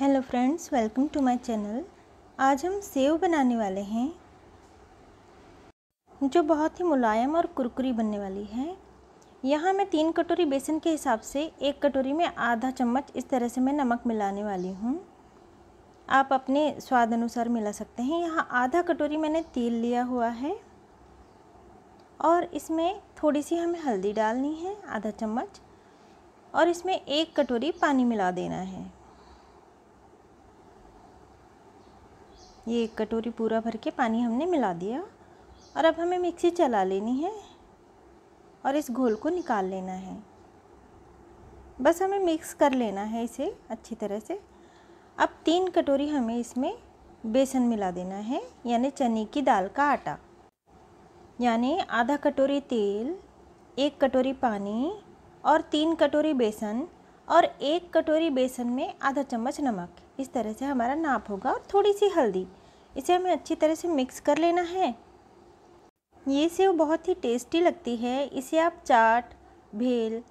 hello friends welcome to my channel आज हम save बनाने वाले हैं जो बहुत ही मुलायम और कुरकुरी बनने वाली है यहाँ मैं तीन कटोरी बेसन के हिसाब से एक कटोरी में आधा चम्मच इस तरह से मैं नमक मिलाने वाली हूँ आप अपने स्वाद अनुसार मिला सकते हैं यहाँ आधा कटोरी मैंने तेल लिया हुआ है और इसमें थोड़ी सी हमें हल्दी डालनी है आधा चम्मच और इसमें एक कटोरी पानी मिला देना है ये एक कटोरी पूरा भर के पानी हमने मिला दिया और अब हमें मिक्सी चला लेनी है और इस घोल को निकाल लेना है बस हमें मिक्स कर लेना है इसे अच्छी तरह से अब तीन कटोरी हमें इसमें बेसन मिला देना है यानी चने की दाल का आटा यानी आधा कटोरी तेल एक कटोरी पानी और तीन कटोरी बेसन और एक कटोरी बेसन में आधा चम्मच नमक इस तरह से हमारा नाप होगा और थोड़ी सी हल्दी इसे हमें अच्छी तरह से मिक्स कर लेना है ये सेव बहुत ही टेस्टी लगती है इसे आप चाट भेल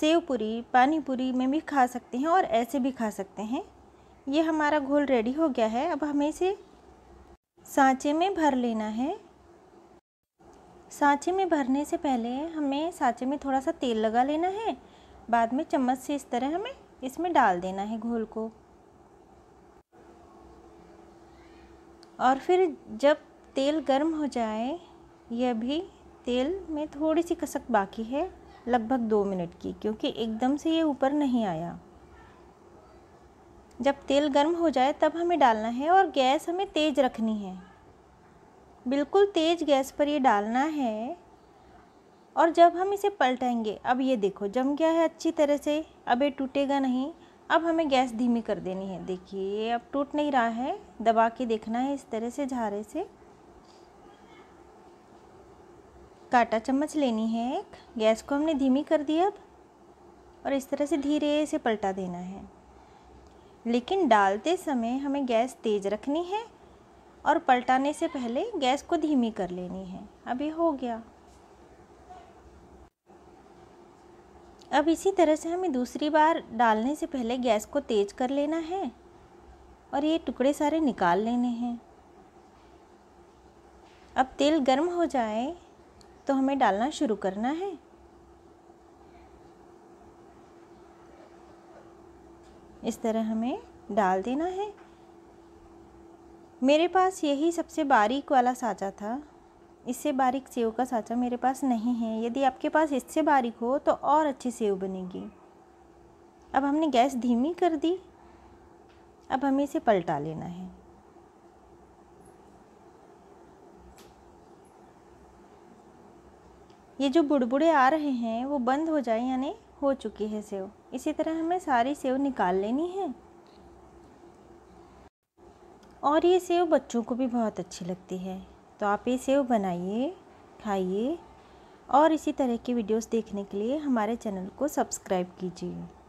सेव पूरी पानी पूरी में भी खा सकते हैं और ऐसे भी खा सकते हैं ये हमारा घोल रेडी हो गया है अब हमें इसे सांचे में भर लेना है सांचे में भरने से पहले हमें सांचे में थोड़ा सा तेल लगा लेना है बाद में चम्मच से इस तरह हमें इसमें डाल देना है घोल को और फिर जब तेल गर्म हो जाए यह भी तेल में थोड़ी सी कसक बाकी है लगभग दो मिनट की क्योंकि एकदम से ये ऊपर नहीं आया जब तेल गर्म हो जाए तब हमें डालना है और गैस हमें तेज़ रखनी है बिल्कुल तेज़ गैस पर ये डालना है और जब हम इसे पलटेंगे अब ये देखो जम गया है अच्छी तरह से अब ये टूटेगा नहीं अब हमें गैस धीमी कर देनी है देखिए ये अब टूट नहीं रहा है दबा के देखना है इस तरह से झारे से काटा चम्मच लेनी है एक गैस को हमने धीमी कर दी अब और इस तरह से धीरे से पलटा देना है लेकिन डालते समय हमें गैस तेज़ रखनी है और पलटाने से पहले गैस को धीमी कर लेनी है अब ये हो गया अब इसी तरह से हमें दूसरी बार डालने से पहले गैस को तेज़ कर लेना है और ये टुकड़े सारे निकाल लेने हैं अब तेल गर्म हो जाए तो हमें डालना शुरू करना है इस तरह हमें डाल देना है मेरे पास यही सबसे बारीक वाला साचा था इससे बारीक सेव का साँचा मेरे पास नहीं है यदि आपके पास इससे बारीक हो तो और अच्छी सेव बनेगी अब हमने गैस धीमी कर दी अब हमें इसे पलटा लेना है ये जो बुड़बुड़े आ रहे हैं वो बंद हो जाए यानी हो चुकी है सेव इसी तरह हमें सारी सेव निकाल लेनी है और ये सेव बच्चों को भी बहुत अच्छी लगती है तो आप ये सेव बनाइए खाइए और इसी तरह की वीडियोस देखने के लिए हमारे चैनल को सब्सक्राइब कीजिए